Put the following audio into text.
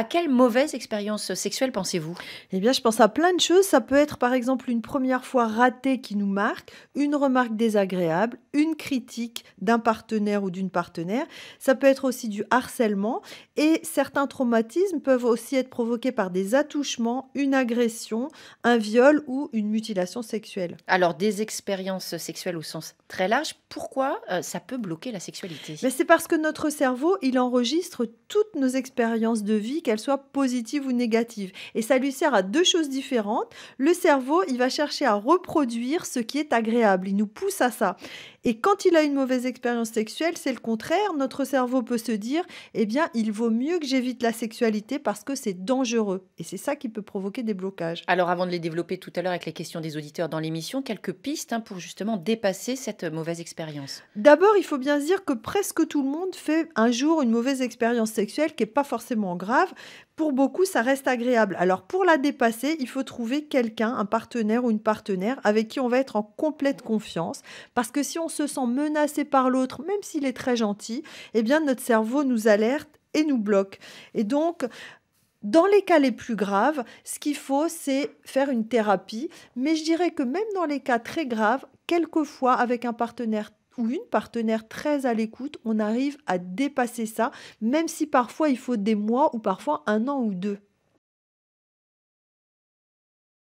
À quelle mauvaise expérience sexuelle pensez-vous Eh bien, je pense à plein de choses. Ça peut être par exemple une première fois ratée qui nous marque, une remarque désagréable, une critique d'un partenaire ou d'une partenaire. Ça peut être aussi du harcèlement et certains traumatismes peuvent aussi être provoqués par des attouchements, une agression, un viol ou une mutilation sexuelle. Alors, des expériences sexuelles au sens très large, pourquoi euh, ça peut bloquer la sexualité Mais c'est parce que notre cerveau, il enregistre toutes nos expériences de vie qu'elle soit positive ou négative. Et ça lui sert à deux choses différentes. Le cerveau, il va chercher à reproduire ce qui est agréable. Il nous pousse à ça. Et quand il a une mauvaise expérience sexuelle, c'est le contraire. Notre cerveau peut se dire, eh bien, il vaut mieux que j'évite la sexualité parce que c'est dangereux. Et c'est ça qui peut provoquer des blocages. Alors, avant de les développer tout à l'heure avec les questions des auditeurs dans l'émission, quelques pistes hein, pour justement dépasser cette mauvaise expérience. D'abord, il faut bien se dire que presque tout le monde fait un jour une mauvaise expérience sexuelle qui n'est pas forcément grave pour beaucoup, ça reste agréable. Alors pour la dépasser, il faut trouver quelqu'un, un partenaire ou une partenaire avec qui on va être en complète confiance. Parce que si on se sent menacé par l'autre, même s'il est très gentil, eh bien notre cerveau nous alerte et nous bloque. Et donc, dans les cas les plus graves, ce qu'il faut, c'est faire une thérapie. Mais je dirais que même dans les cas très graves, quelquefois avec un partenaire ou une partenaire très à l'écoute, on arrive à dépasser ça, même si parfois il faut des mois ou parfois un an ou deux.